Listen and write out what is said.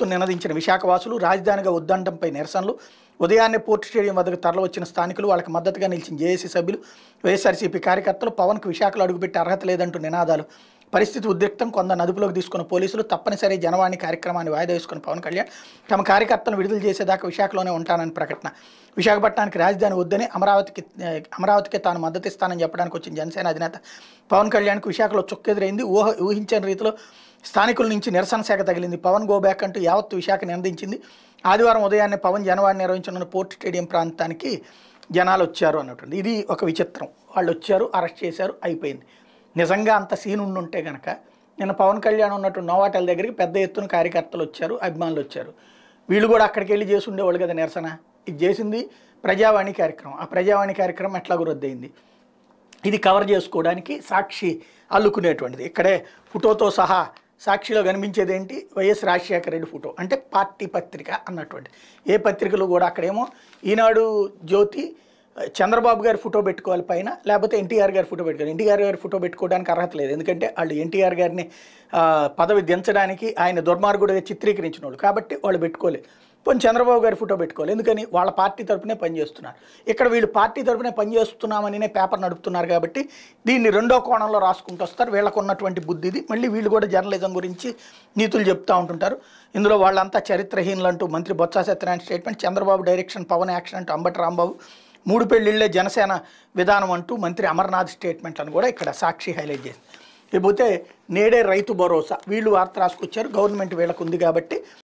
ఎత్తు నినదించిన విశాఖవాసులు రాజధానిగా ఉద్దండంపై నిరసనలు ఉదయాన్నే పోర్టు స్టేడియం వద్దకు తరలివచ్చిన స్థానికులు వాళ్ళకి మద్దతుగా నిలిచిన జేఏసీ సభ్యులు వైఎస్ఆర్సీపీ కార్యకర్తలు పవన్కు విశాఖలో అడుగుపెట్టే అర్హత లేదంటూ నినాదాలు పరిస్థితి ఉద్రిక్తం కొందరు అదుపులోకి తీసుకున్న పోలీసులు తప్పనిసరి జనవాణి కార్యక్రమాన్ని వాయిదా వేసుకున్న పవన్ కళ్యాణ్ తమ కార్యకర్తను విడుదల చేసేదాకా విశాఖలోనే ఉంటానని ప్రకటన విశాఖపట్నానికి రాజధాని వద్దని అమరావతికి అమరావతికి తాను ఇస్తానని చెప్పడానికి వచ్చిన జనసేన అధినేత పవన్ కళ్యాణ్కు విశాఖలో చుక్కెదురైంది ఊహ ఊహించని రీతిలో స్థానికుల నుంచి నిరసన శాఖ తగిలింది పవన్ బ్యాక్ అంటూ యావత్తు విశాఖ నిందించింది ఆదివారం ఉదయాన్నే పవన్ జనవాణి నిర్వహించనున్న పోర్ట్ స్టేడియం ప్రాంతానికి జనాలు వచ్చారు అన్నట్టు ఇది ఒక విచిత్రం వాళ్ళు వచ్చారు అరెస్ట్ చేశారు అయిపోయింది నిజంగా అంత సీన్ ఉండుంటే కనుక నిన్న పవన్ కళ్యాణ్ ఉన్నట్టు నోవాటల్ దగ్గరికి పెద్ద ఎత్తున కార్యకర్తలు వచ్చారు అభిమానులు వచ్చారు వీళ్ళు కూడా అక్కడికి వెళ్ళి చేసి ఉండేవాళ్ళు కదా నిరసన ఇది చేసింది ప్రజావాణి కార్యక్రమం ఆ ప్రజావాణి కార్యక్రమం ఎట్లా రద్దయింది ఇది కవర్ చేసుకోవడానికి సాక్షి అల్లుకునేటువంటిది ఇక్కడే ఫోటోతో సహా సాక్షిలో కనిపించేది ఏంటి వైఎస్ రాజశేఖర రెడ్డి ఫోటో అంటే పార్టీ పత్రిక అన్నటువంటి ఏ పత్రికలు కూడా అక్కడేమో ఈనాడు జ్యోతి చంద్రబాబు గారి ఫోటో పెట్టుకోవాలి పైన లేకపోతే ఎన్టీఆర్ గారి ఫోటో పెట్టుకోవాలి ఎన్టీఆర్ గారి ఫోటో పెట్టుకోవడానికి అర్హత లేదు ఎందుకంటే వాళ్ళు ఎన్టీఆర్ గారిని పదవి దించడానికి ఆయన దుర్మార్గుడిగా చిత్రీకరించిన వాళ్ళు కాబట్టి వాళ్ళు పెట్టుకోలేదు పోనీ చంద్రబాబు గారి ఫోటో పెట్టుకోవాలి ఎందుకని వాళ్ళ పార్టీ తరఫునే పనిచేస్తున్నారు ఇక్కడ వీళ్ళు పార్టీ తరఫునే పనిచేస్తున్నామనినే పేపర్ నడుపుతున్నారు కాబట్టి దీన్ని రెండో కోణంలో రాసుకుంటూ వస్తారు వీళ్ళకు ఉన్నటువంటి బుద్ధిది మళ్ళీ వీళ్ళు కూడా జర్నలిజం గురించి నీతులు చెప్తూ ఉంటుంటారు ఇందులో వాళ్ళంతా అంటూ మంత్రి Botsa Satyanarayana statement Chandrababu direction Pawan action అంటూ అంబటి రాంబాబు మూడు పెళ్ళిళ్ళే జనసేన విధానం అంటూ మంత్రి అమర్నాథ్ స్టేట్మెంట్లను కూడా ఇక్కడ సాక్షి హైలైట్ చేసింది లేకపోతే నేడే రైతు భరోసా వీళ్ళు వార్త రాసుకొచ్చారు గవర్నమెంట్ వీళ్ళకు ఉంది కాబట్టి